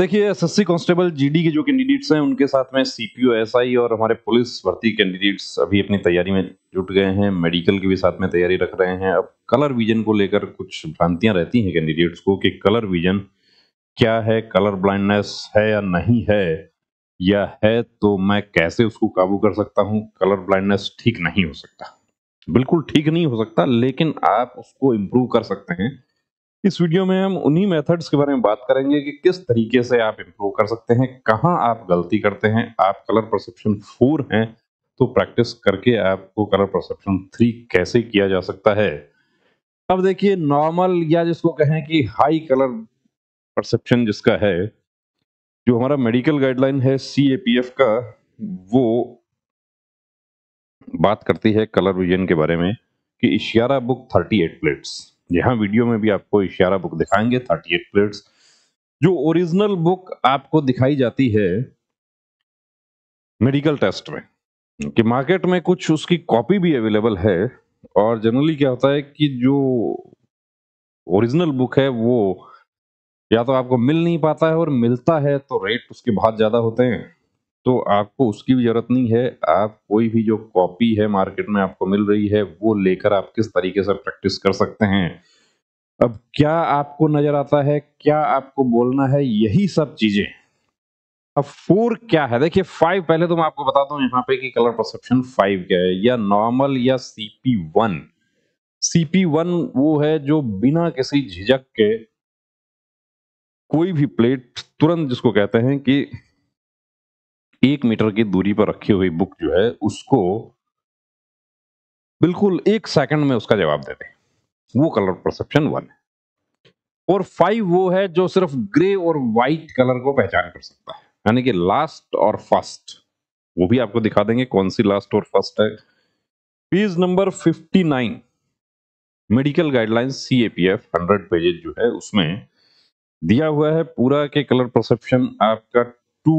देखिए SSC constable GD के जो कैंडिडेट्स हैं उनके साथ में सीपीओ एसआई और हमारे पुलिस भर्ती कैंडिडेट्स अभी अपनी तैयारी में जुट गए हैं मेडिकल की भी साथ में तैयारी रख रहे हैं अब कलर विजन को लेकर कुछ भ्रांतियां रहती हैं कैंडिडेट्स को कि कलर विजन क्या है कलर ब्लाइंडनेस है या नहीं है या है तो मैं कैसे उसको काबू कर सकता हूँ कलर ब्लाइंडनेस ठीक नहीं हो सकता बिल्कुल ठीक नहीं हो सकता लेकिन आप उसको इम्प्रूव कर सकते हैं इस वीडियो में हम उन्हीं मेथड्स के बारे में बात करेंगे कि किस तरीके से आप इम्प्रूव कर सकते हैं कहाँ आप गलती करते हैं आप कलर परसेप्शन फोर हैं तो प्रैक्टिस करके आपको कलर परसेप्शन थ्री कैसे किया जा सकता है अब देखिए नॉर्मल या जिसको कहें कि हाई कलर परसेप्शन जिसका है जो हमारा मेडिकल गाइडलाइन है सी का वो बात करती है कलर विजन के बारे में कि इशियारा बुक 38 प्लेट्स जी हाँ वीडियो में भी आपको इशारा बुक दिखाएंगे थर्टी एट प्लेट्स जो ओरिजिनल बुक आपको दिखाई जाती है मेडिकल टेस्ट में कि मार्केट में कुछ उसकी कॉपी भी अवेलेबल है और जनरली क्या होता है कि जो ओरिजिनल बुक है वो या तो आपको मिल नहीं पाता है और मिलता है तो रेट उसके बहुत ज़्यादा होते हैं तो आपको उसकी भी ज़रूरत नहीं है आप कोई भी जो कॉपी है मार्केट में आपको मिल रही है वो लेकर आप किस तरीके से प्रैक्टिस कर सकते हैं अब क्या आपको नज़र आता है क्या आपको बोलना है यही सब चीज़ें अब फोर क्या है देखिए फाइव पहले तो मैं आपको बता दूं यहाँ पे कि कलर परसेप्शन फाइव क्या है या नॉर्मल या सीपी वन सीपी वन वो है जो बिना किसी झिझक के कोई भी प्लेट तुरंत जिसको कहते हैं कि एक मीटर की दूरी पर रखी हुई बुक जो है उसको बिल्कुल एक सेकंड में उसका जवाब दे दें वो कलर परसेप्शन वन है और फाइव वो है जो सिर्फ ग्रे और व्हाइट कलर को पहचान कर सकता है यानी कि लास्ट और फर्स्ट वो भी आपको दिखा देंगे कौन सी लास्ट और फर्स्ट है page number fifty nine medical guidelines C A P F hundred pages जो है उसमें दिया हुआ है पूरा के कलर परसेप्शन आपका टू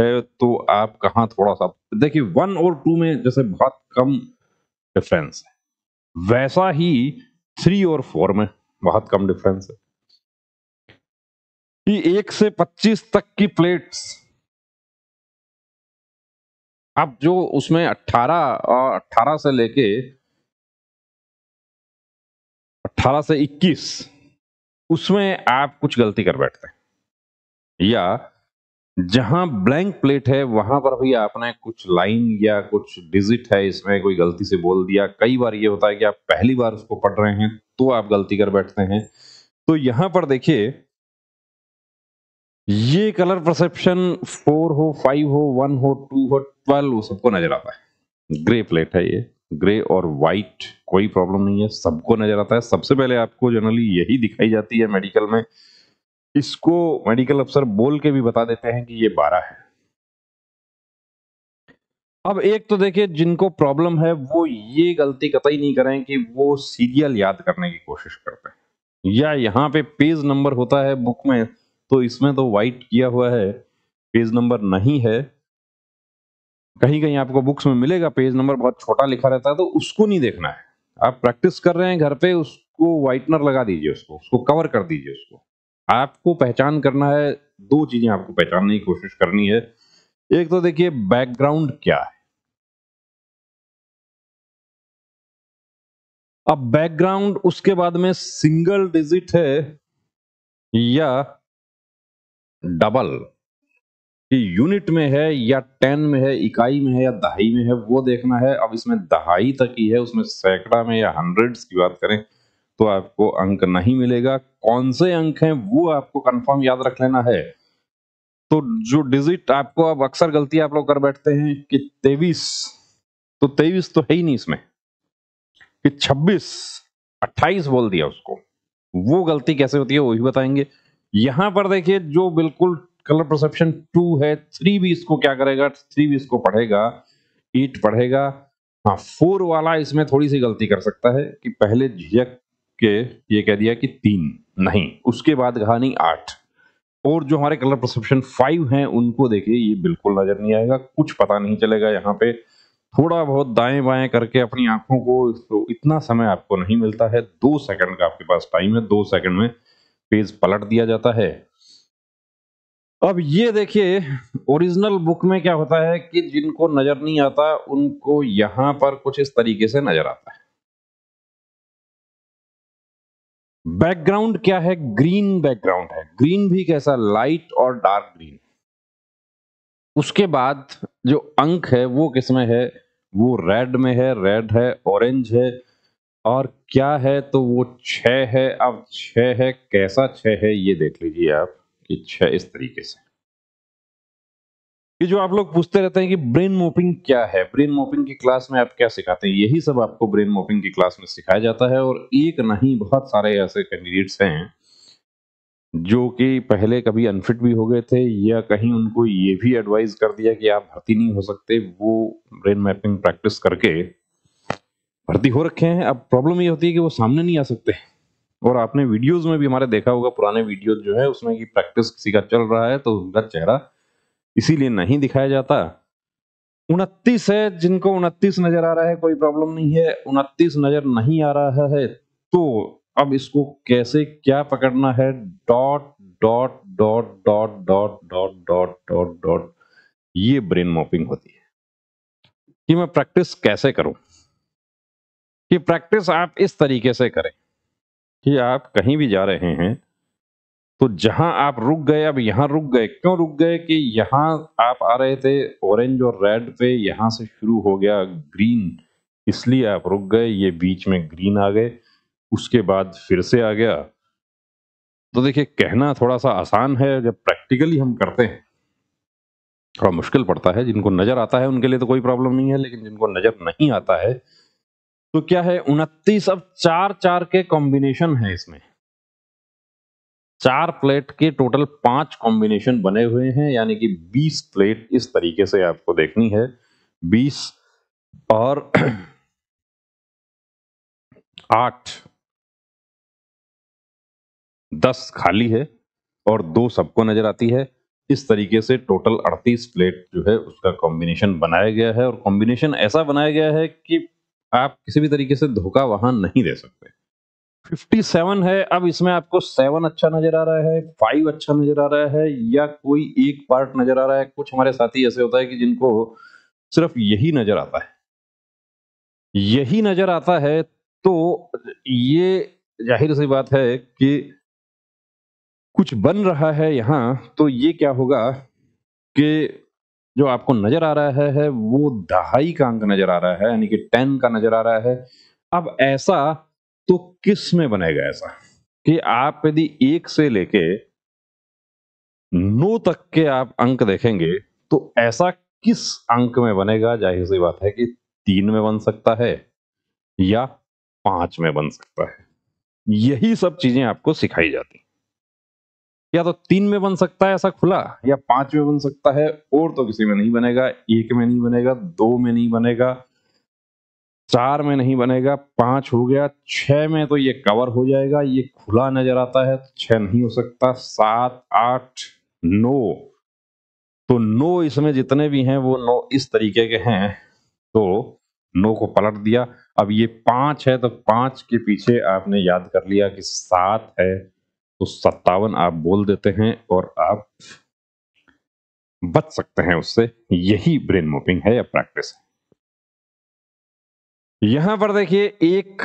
है तो आप कहाँ थोड़ा सा देखिए वन और टू में जैसे बहुत कम डिफरेंस है वैसा ही थ्री और फोर में बहुत कम डिफरेंस है कि एक से पच्चीस तक की प्लेट्स अब जो उसमें 18 और 18 से लेके अट्ठारह से इक्कीस उसमें आप कुछ गलती कर बैठते हैं या जहां ब्लैंक प्लेट है वहां पर भी आपने कुछ लाइन या कुछ डिजिट है इसमें कोई गलती से बोल दिया कई बार ये होता है कि आप पहली बार उसको पढ़ रहे हैं तो आप गलती कर बैठते हैं तो यहां पर देखिए ये कलर परसेप्शन फोर हो फाइव हो वन हो टू हो ट्वेल्व सबको नजर आता है ग्रे प्लेट है ये ग्रे और व्हाइट कोई प्रॉब्लम नहीं है सबको नजर आता है सबसे पहले आपको जनरली यही दिखाई जाती है मेडिकल में इसको मेडिकल अफसर बोल के भी बता देते हैं कि ये बारह है अब एक तो देखिए जिनको प्रॉब्लम है वो ये गलती कतई नहीं करें कि वो सीरियल याद करने की कोशिश करते हैं या यहाँ पे पेज नंबर होता है बुक में तो इसमें तो वाइट किया हुआ है पेज नंबर नहीं है कहीं कहीं आपको बुक्स में मिलेगा पेज नंबर बहुत छोटा लिखा रहता है तो उसको नहीं देखना है आप प्रैक्टिस कर रहे हैं घर पे उसको वाइटनर लगा दीजिए उसको उसको कवर कर दीजिए उसको आपको पहचान करना है दो चीजें आपको पहचानने की कोशिश करनी है एक तो देखिए बैकग्राउंड क्या है अब बैकग्राउंड उसके बाद में सिंगल डिजिट है या डबल कि यूनिट में है या टेन में है इकाई में है या दहाई में है वो देखना है अब इसमें दहाई तक ही है उसमें सैकड़ा में या हंड्रेड्स की बात करें तो आपको अंक नहीं मिलेगा कौन से अंक हैं वो आपको कंफर्म याद रख लेना है तो जो डिजिट आपको अब अक्सर गलती आप लोग कर बैठते हैं कि तेईस तो तेईस तो है ही नहीं इसमें कि छब्बीस अट्ठाईस बोल दिया उसको वो गलती कैसे होती है वो भी बताएंगे यहां पर देखिए जो बिल्कुल कलर परसेप्शन टू है थ्री भी इसको क्या करेगा थ्री भी इसको पढ़ेगा एट पढ़ेगा हाँ फोर वाला इसमें थोड़ी सी गलती कर सकता है कि पहले झिझक के ये कह दिया कि तीन नहीं उसके बाद कहा नहीं आठ और जो हमारे कलर परसेप्शन फाइव हैं उनको देखिए ये बिल्कुल नजर नहीं आएगा कुछ पता नहीं चलेगा यहाँ पे थोड़ा बहुत दाएं बाएं करके अपनी आंखों को तो इतना समय आपको नहीं मिलता है दो सेकंड का आपके पास टाइम है दो सेकंड में पेज पलट दिया जाता है अब ये देखिए ओरिजिनल बुक में क्या होता है कि जिनको नजर नहीं आता उनको यहाँ पर कुछ इस तरीके से नजर आता है बैकग्राउंड क्या है ग्रीन बैकग्राउंड है ग्रीन भी कैसा लाइट और डार्क ग्रीन उसके बाद जो अंक है वो किसमें है वो रेड में है रेड है ऑरेंज है और क्या है तो वो छ है अब छ है कैसा छ है ये देख लीजिए आप कि छ इस तरीके से ये जो आप लोग पूछते रहते हैं कि ब्रेन मोपिंग क्या है ब्रेन मोपिंग की क्लास में आप क्या सिखाते हैं यही सब आपको ब्रेन मोपिंग की क्लास में सिखाया जाता है और एक नहीं बहुत सारे ऐसे कैंडिडेट्स हैं जो कि पहले कभी अनफिट भी हो गए थे या कहीं उनको ये भी एडवाइस कर दिया कि आप भर्ती नहीं हो सकते वो ब्रेन मैपिंग प्रैक्टिस करके भर्ती हो रखे हैं अब प्रॉब्लम ये होती है कि वो सामने नहीं आ सकते और आपने वीडियोस में भी हमारे देखा होगा पुराने वीडियो जो है उसमें कि प्रैक्टिस किसी का चल रहा है तो उनका चेहरा इसीलिए नहीं दिखाया जाता उनतीस है जिनको उनतीस नजर आ रहा है कोई प्रॉब्लम नहीं है उनतीस नजर नहीं आ रहा है तो अब इसको कैसे क्या पकड़ना है dot dot dot dot dot dot dot dot dot ये ब्रेन मॉपिंग होती है कि मैं प्रैक्टिस कैसे करूं कि प्रैक्टिस आप इस तरीके से करें कि आप कहीं भी जा रहे हैं तो जहां आप रुक गए अब यहाँ रुक गए क्यों रुक गए कि यहाँ आप आ रहे थे ऑरेंज और रेड पे यहाँ से शुरू हो गया ग्रीन इसलिए आप रुक गए ये बीच में ग्रीन आ गए उसके बाद फिर से आ गया तो देखिए कहना थोड़ा सा आसान है जब प्रैक्टिकली हम करते हैं थोड़ा मुश्किल पड़ता है जिनको नज़र आता है उनके लिए तो कोई प्रॉब्लम नहीं है लेकिन जिनको नज़र नहीं आता है तो क्या है उनतीस अब चार चार के कॉम्बिनेशन है इसमें चार प्लेट के टोटल पांच कॉम्बिनेशन बने हुए हैं यानी कि 20 प्लेट इस तरीके से आपको देखनी है 20 और आठ दस खाली है और दो सबको नजर आती है इस तरीके से टोटल 38 प्लेट जो है उसका कॉम्बिनेशन बनाया गया है और कॉम्बिनेशन ऐसा बनाया गया है कि आप किसी भी तरीके से धोखा वहां नहीं दे सकते फिफ्टी सेवन है अब इसमें आपको सेवन अच्छा नजर आ रहा है फाइव अच्छा नजर आ रहा है या कोई एक पार्ट नजर आ रहा है कुछ हमारे साथी ऐसे होता है कि जिनको सिर्फ यही नजर आता है यही नजर आता है तो ये जाहिर सी बात है कि कुछ बन रहा है यहाँ तो ये क्या होगा कि जो आपको नजर आ रहा है वो दहाई का अंक नजर आ रहा है यानी कि टेन का नजर आ रहा है अब ऐसा तो किस में बनेगा ऐसा कि आप यदि एक से लेके नौ तक के आप अंक देखेंगे तो ऐसा किस अंक में बनेगा जाहिर सी बात है कि तीन में बन सकता है या पांच में बन सकता है यही सब चीजें आपको सिखाई जाती या तो तीन में बन सकता है ऐसा खुला या पांच में बन सकता है और तो किसी में नहीं बनेगा एक में नहीं बनेगा दो में नहीं बनेगा चार में नहीं बनेगा पांच हो गया छह में तो ये कवर हो जाएगा ये खुला नजर आता है तो छह नहीं हो सकता सात आठ नो तो नो इसमें जितने भी हैं वो नो इस तरीके के हैं तो नो को पलट दिया अब ये पांच है तो पांच के पीछे आपने याद कर लिया कि सात है तो सत्तावन आप बोल देते हैं और आप बच सकते हैं उससे यही ब्रेन मोपिंग है या प्रैक्टिस है यहां पर देखिए एक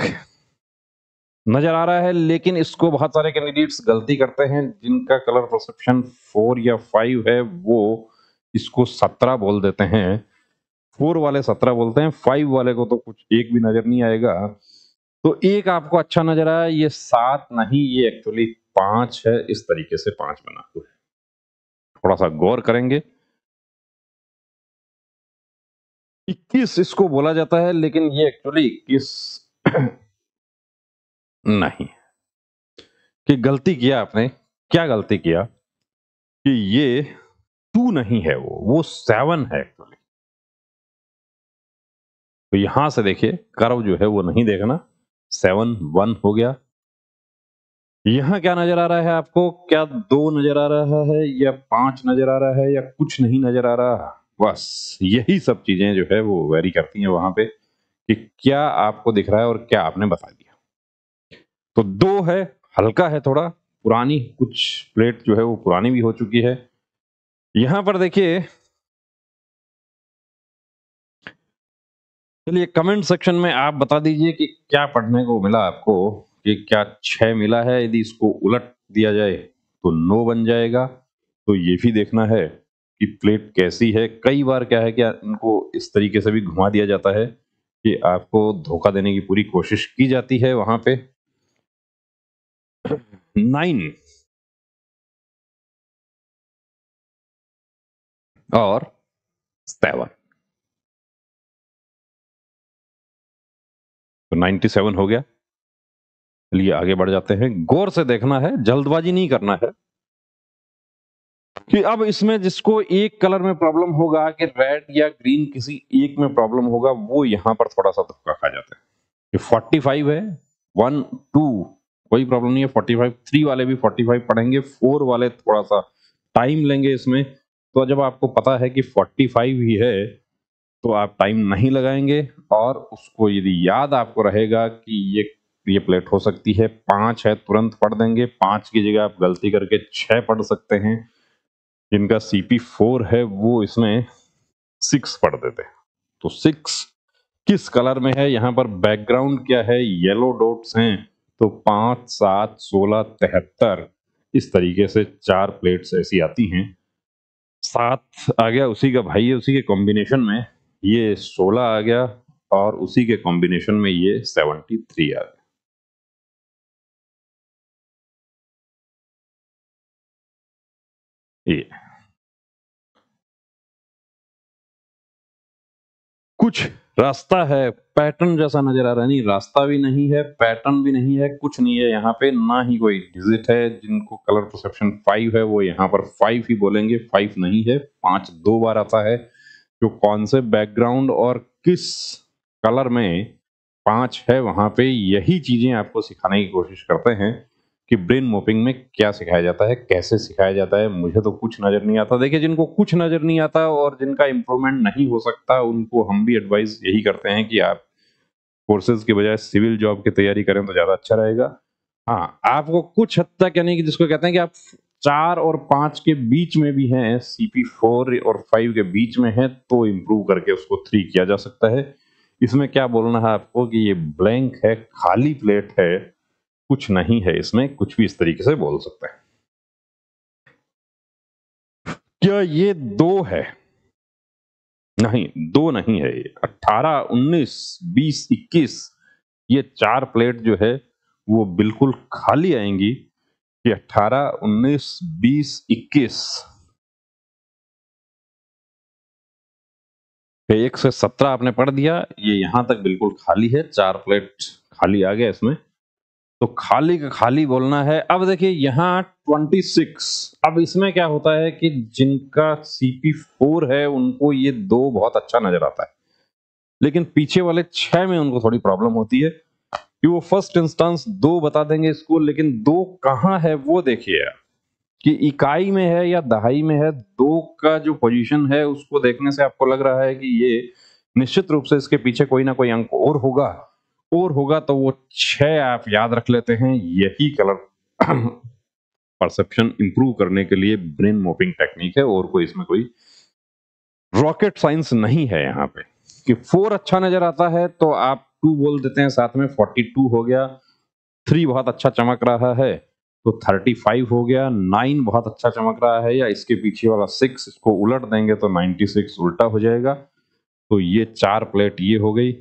नजर आ रहा है लेकिन इसको बहुत सारे कैंडिडेट्स गलती करते हैं जिनका कलर परसेप्शन फोर या फाइव है वो इसको सत्रह बोल देते हैं फोर वाले सत्रह बोलते हैं फाइव वाले को तो कुछ एक भी नजर नहीं आएगा तो एक आपको अच्छा नजर आया ये सात नहीं ये एक्चुअली पांच है इस तरीके से पांच बना हुआ है थोड़ा सा गौर करेंगे इक्कीस इसको बोला जाता है लेकिन ये एक्चुअली इक्कीस नहीं कि गलती किया आपने क्या गलती किया कि ये टू नहीं है वो वो सेवन है एक्चुअली तो यहां से देखिए कर्व जो है वो नहीं देखना सेवन वन हो गया यहां क्या नजर आ रहा है आपको क्या दो नजर आ रहा है या पांच नजर आ रहा है या कुछ नहीं नजर आ रहा बस यही सब चीज़ें जो है वो वेरी करती हैं वहाँ पे कि क्या आपको दिख रहा है और क्या आपने बता दिया तो दो है हल्का है थोड़ा पुरानी कुछ प्लेट जो है वो पुरानी भी हो चुकी है यहां पर देखिए चलिए कमेंट सेक्शन में आप बता दीजिए कि क्या पढ़ने को मिला आपको कि क्या छह मिला है यदि इसको उलट दिया जाए तो नो बन जाएगा तो ये भी देखना है कि प्लेट कैसी है कई बार क्या है कि इनको इस तरीके से भी घुमा दिया जाता है कि आपको धोखा देने की पूरी कोशिश की जाती है वहां पे नाइन और सेवन तो नाइन्टी सेवन हो गया चलिए आगे बढ़ जाते हैं गौर से देखना है जल्दबाजी नहीं करना है कि अब इसमें जिसको एक कलर में प्रॉब्लम होगा कि रेड या ग्रीन किसी एक में प्रॉब्लम होगा वो यहाँ पर थोड़ा सा धक्का खा जाता है कि 45 है वन टू कोई प्रॉब्लम नहीं है 45 थ्री वाले भी 45 पढ़ेंगे फोर वाले थोड़ा सा टाइम लेंगे इसमें तो जब आपको पता है कि 45 ही है तो आप टाइम नहीं लगाएंगे और उसको यदि याद आपको रहेगा कि ये ये प्लेट हो सकती है पांच है तुरंत पढ़ देंगे पांच की जगह आप गलती करके छह पढ़ सकते हैं जिनका सीपी फोर है वो इसमें सिक्स पढ़ देते तो सिक्स किस कलर में है यहाँ पर बैकग्राउंड क्या है येलो डॉट्स हैं तो पांच सात सोलह तिहत्तर इस तरीके से चार प्लेट्स ऐसी आती हैं सात आ गया उसी का भाई है उसी के कॉम्बिनेशन में ये सोलह आ गया और उसी के कॉम्बिनेशन में ये सेवेंटी थ्री आ गया Yeah. कुछ रास्ता है पैटर्न जैसा नजर आ रहा है नहीं रास्ता भी नहीं है पैटर्न भी नहीं है कुछ नहीं है यहाँ पे ना ही कोई डिजिट है जिनको कलर परसेप्शन फाइव है वो यहाँ पर फाइव ही बोलेंगे फाइव नहीं है पांच दो बार आता है जो तो कौन से बैकग्राउंड और किस कलर में पांच है वहां पे यही चीजें आपको सिखाने की कोशिश करते हैं कि ब्रेन मोपिंग में क्या सिखाया जाता है कैसे सिखाया जाता है मुझे तो कुछ नज़र नहीं आता देखिए जिनको कुछ नज़र नहीं आता और जिनका इम्प्रूवमेंट नहीं हो सकता उनको हम भी एडवाइस यही करते हैं कि आप कोर्सेज के बजाय सिविल जॉब की तैयारी करें तो ज़्यादा अच्छा रहेगा हाँ आपको कुछ हद तक यानी कि जिसको कहते हैं कि आप चार और पांच के बीच में भी हैं सीपी फोर और फाइव के बीच में है तो इम्प्रूव करके उसको थ्री किया जा सकता है इसमें क्या बोलना है आपको कि ये ब्लैंक है खाली प्लेट है कुछ नहीं है इसमें कुछ भी इस तरीके से बोल सकते हैं क्या ये दो है नहीं दो नहीं है ये अट्ठारह उन्नीस बीस इक्कीस ये चार प्लेट जो है वो बिल्कुल खाली आएंगी कि अट्ठारह उन्नीस बीस इक्कीस एक से सत्रह आपने पढ़ दिया ये यहां तक बिल्कुल खाली है चार प्लेट खाली आ गया इसमें तो खाली का खाली बोलना है अब देखिए यहाँ 26 अब इसमें क्या होता है कि जिनका सीपी फोर है उनको ये दो बहुत अच्छा नजर आता है लेकिन पीछे वाले छह में उनको थोड़ी प्रॉब्लम होती है कि वो फर्स्ट इंस्टेंस दो बता देंगे इसको लेकिन दो कहाँ है वो देखिए कि इकाई में है या दहाई में है दो का जो पोजीशन है उसको देखने से आपको लग रहा है कि ये निश्चित रूप से इसके पीछे कोई ना कोई अंक और होगा और होगा तो वो छह आप याद रख लेते हैं यही कलर परसेप्शन इंप्रूव करने के लिए ब्रेन मोपिंग टेक्निक है और कोई इसमें कोई रॉकेट साइंस नहीं है यहाँ पे कि फोर अच्छा नजर आता है तो आप टू बोल देते हैं साथ में फोर्टी टू हो गया थ्री बहुत अच्छा चमक रहा है तो थर्टी फाइव हो गया नाइन बहुत अच्छा चमक रहा है या इसके पीछे वाला सिक्स इसको उलट देंगे तो नाइन्टी सिक्स उल्टा हो जाएगा तो ये चार प्लेट ये हो गई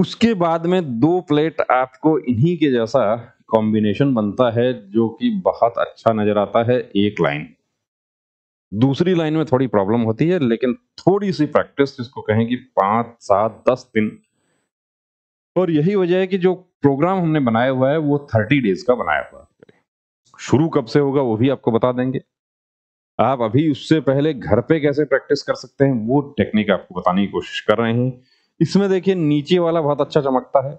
उसके बाद में दो प्लेट आपको इन्हीं के जैसा कॉम्बिनेशन बनता है जो कि बहुत अच्छा नजर आता है एक लाइन दूसरी लाइन में थोड़ी प्रॉब्लम होती है लेकिन थोड़ी सी प्रैक्टिस जिसको कहें कि पांच सात दस दिन और यही वजह है कि जो प्रोग्राम हमने बनाया हुआ है वो थर्टी डेज का बनाया हुआ है शुरू कब से होगा वो भी आपको बता देंगे आप अभी उससे पहले घर पे कैसे प्रैक्टिस कर सकते हैं वो टेक्निक आपको बताने की कोशिश कर रहे हैं इसमें देखिए नीचे वाला बहुत अच्छा चमकता है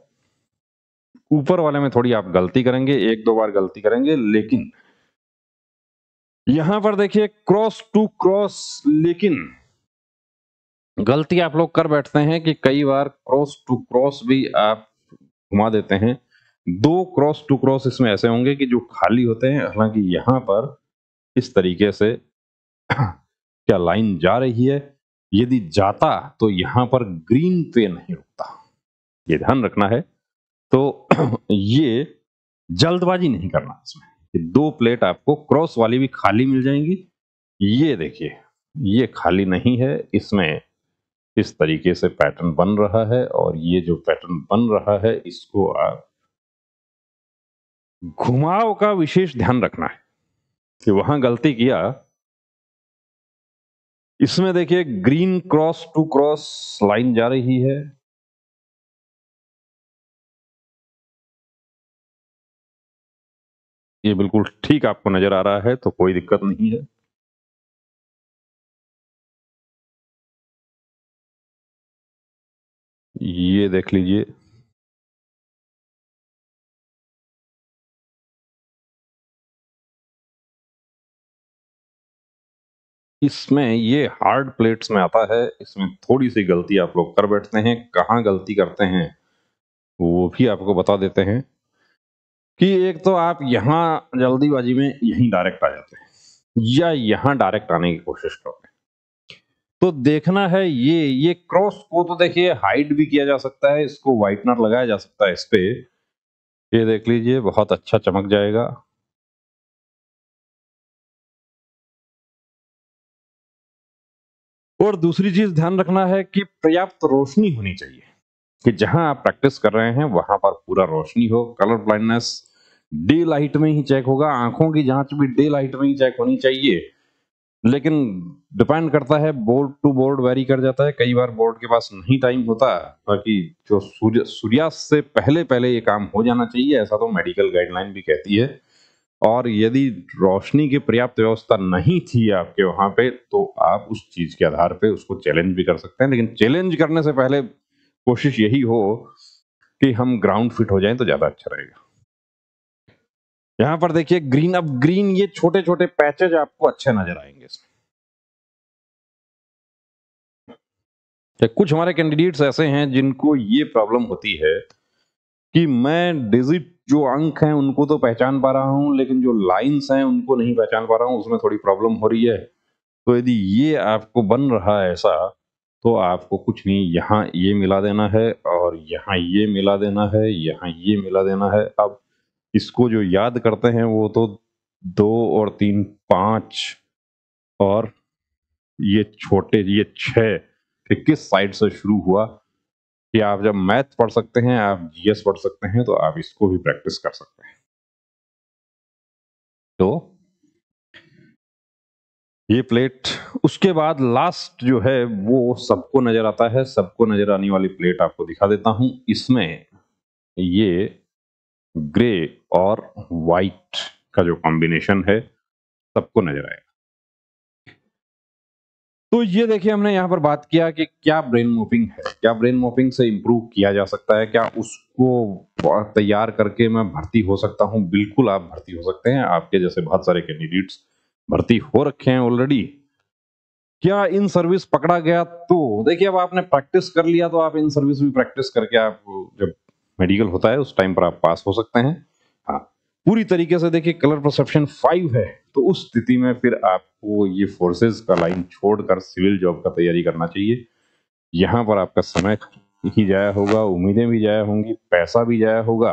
ऊपर वाले में थोड़ी आप गलती करेंगे एक दो बार गलती करेंगे लेकिन यहां पर देखिए क्रॉस टू क्रॉस लेकिन गलती आप लोग कर बैठते हैं कि कई बार क्रॉस टू क्रॉस भी आप घुमा देते हैं दो क्रॉस टू क्रॉस इसमें ऐसे होंगे कि जो खाली होते हैं हालांकि यहां पर इस तरीके से क्या लाइन जा रही है यदि जाता तो यहां पर ग्रीन पे नहीं रुकता ये ध्यान रखना है तो ये जल्दबाजी नहीं करना इसमें दो प्लेट आपको क्रॉस वाली भी खाली मिल जाएंगी ये देखिए ये खाली नहीं है इसमें इस तरीके से पैटर्न बन रहा है और ये जो पैटर्न बन रहा है इसको आप घुमाव का विशेष ध्यान रखना है कि वहां गलती किया इसमें देखिए green cross to cross line जा रही है ये बिल्कुल ठीक आपको नजर आ रहा है तो कोई दिक्कत नहीं है ये देख लीजिए इसमें ये हार्ड प्लेट्स में आता है इसमें थोड़ी सी गलती आप लोग कर बैठते हैं कहाँ गलती करते हैं वो भी आपको बता देते हैं कि एक तो आप यहाँ जल्दीबाजी में यहीं डायरेक्ट आ जाते हैं या यहाँ डायरेक्ट आने की कोशिश करते हैं तो देखना है ये ये क्रॉस को तो देखिए हाइट भी किया जा सकता है इसको वाइटनर लगाया जा सकता है इस पे ये देख लीजिए बहुत अच्छा चमक जाएगा और दूसरी चीज ध्यान रखना है कि पर्याप्त रोशनी होनी चाहिए कि जहां आप प्रैक्टिस कर रहे हैं वहां पर पूरा रोशनी हो कलर ब्लाइंडनेस डे लाइट में ही चेक होगा आंखों की जांच भी डे लाइट में ही चेक होनी चाहिए लेकिन डिपेंड करता है बोर्ड टू बोर्ड वेरी कर जाता है कई बार बोर्ड के पास नहीं टाइम होता बाकी जो सूर्य सूर्यास्त से पहले पहले ये काम हो जाना चाहिए ऐसा तो मेडिकल गाइडलाइन भी कहती है और यदि रोशनी की पर्याप्त व्यवस्था नहीं थी आपके वहां पे तो आप उस चीज के आधार पे उसको चैलेंज भी कर सकते हैं लेकिन चैलेंज करने से पहले कोशिश यही हो कि हम ग्राउंड फिट हो जाएं तो ज्यादा अच्छा रहेगा यहां पर देखिए ग्रीन अब ग्रीन ये छोटे छोटे पैचेज आपको अच्छे नजर आएंगे इसमें कुछ हमारे कैंडिडेट्स ऐसे हैं जिनको ये प्रॉब्लम होती है कि मैं डिजिट जो अंक हैं उनको तो पहचान पा रहा हूँ लेकिन जो लाइंस हैं उनको नहीं पहचान पा रहा हूँ उसमें थोड़ी प्रॉब्लम हो रही है तो यदि ये आपको बन रहा है ऐसा तो आपको कुछ नहीं यहाँ ये मिला देना है और यहाँ ये मिला देना है यहाँ ये मिला देना है अब इसको जो याद करते हैं वो तो दो और तीन पाँच और ये छोटे ये छः किस साइड से शुरू हुआ कि आप जब मैथ पढ़ सकते हैं आप जीएस पढ़ सकते हैं तो आप इसको भी प्रैक्टिस कर सकते हैं तो ये प्लेट उसके बाद लास्ट जो है वो सबको नजर आता है सबको नजर आने वाली प्लेट आपको दिखा देता हूं इसमें ये ग्रे और वाइट का जो कॉम्बिनेशन है सबको नजर आएगा तो ये देखिए हमने यहाँ पर बात किया कि क्या ब्रेन मोपिंग है क्या ब्रेन मोपिंग से इम्प्रूव किया जा सकता है क्या उसको तैयार करके मैं भर्ती हो सकता हूँ बिल्कुल आप भर्ती हो सकते हैं आपके जैसे बहुत सारे कैंडिडेट्स भर्ती हो रखे हैं ऑलरेडी क्या इन सर्विस पकड़ा गया तो देखिए अब आपने प्रैक्टिस कर लिया तो आप इन सर्विस भी प्रैक्टिस करके आप जब मेडिकल होता है उस टाइम पर आप पास हो सकते हैं हाँ पूरी तरीके से देखिए कलर परसेप्शन फाइव है तो उस स्थिति में फिर आपको ये फोर्सेस का लाइन छोड़कर सिविल जॉब का तैयारी करना चाहिए यहाँ पर आपका समय ही जाया होगा उम्मीदें भी जाया होंगी पैसा भी जाया होगा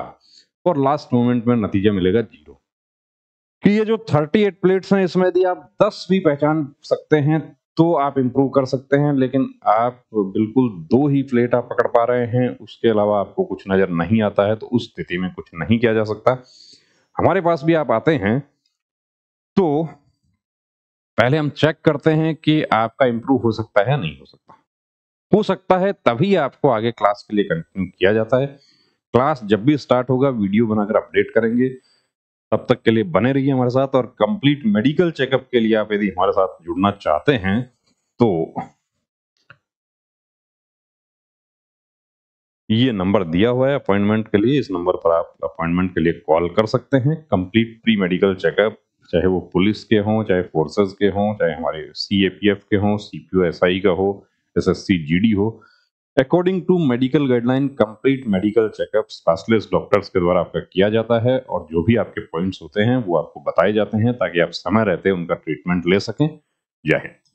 और लास्ट मोमेंट में नतीजा मिलेगा जीरो कि ये जो 38 प्लेट्स हैं इसमें यदि आप 10 भी पहचान सकते हैं तो आप इम्प्रूव कर सकते हैं लेकिन आप बिल्कुल दो ही प्लेट आप पकड़ पा रहे हैं उसके अलावा आपको कुछ नज़र नहीं आता है तो उस स्थिति में कुछ नहीं किया जा सकता हमारे पास भी आप आते हैं तो पहले हम चेक करते हैं कि आपका इंप्रूव हो सकता है या नहीं हो सकता हो सकता है तभी आपको आगे क्लास के लिए कंटिन्यू किया जाता है क्लास जब भी स्टार्ट होगा वीडियो बनाकर अपडेट करेंगे तब तक के लिए बने रहिए हमारे साथ और कंप्लीट मेडिकल चेकअप के लिए आप यदि हमारे साथ जुड़ना चाहते हैं तो ये नंबर दिया हुआ है अपॉइंटमेंट के लिए इस नंबर पर आप अपॉइंटमेंट के लिए कॉल कर सकते हैं कंप्लीट प्री मेडिकल चेकअप चाहे वो पुलिस के हों चाहे फोर्सेस के हों चाहे हमारे सी के हों सी पी का हो एस एस हो according to medical guideline complete medical checkup specialist doctors के द्वारा आपका किया जाता है और जो भी आपके पॉइंट्स होते हैं वो आपको बताए जाते हैं ताकि आप समय रहते उनका ट्रीटमेंट ले सकें जय हिंद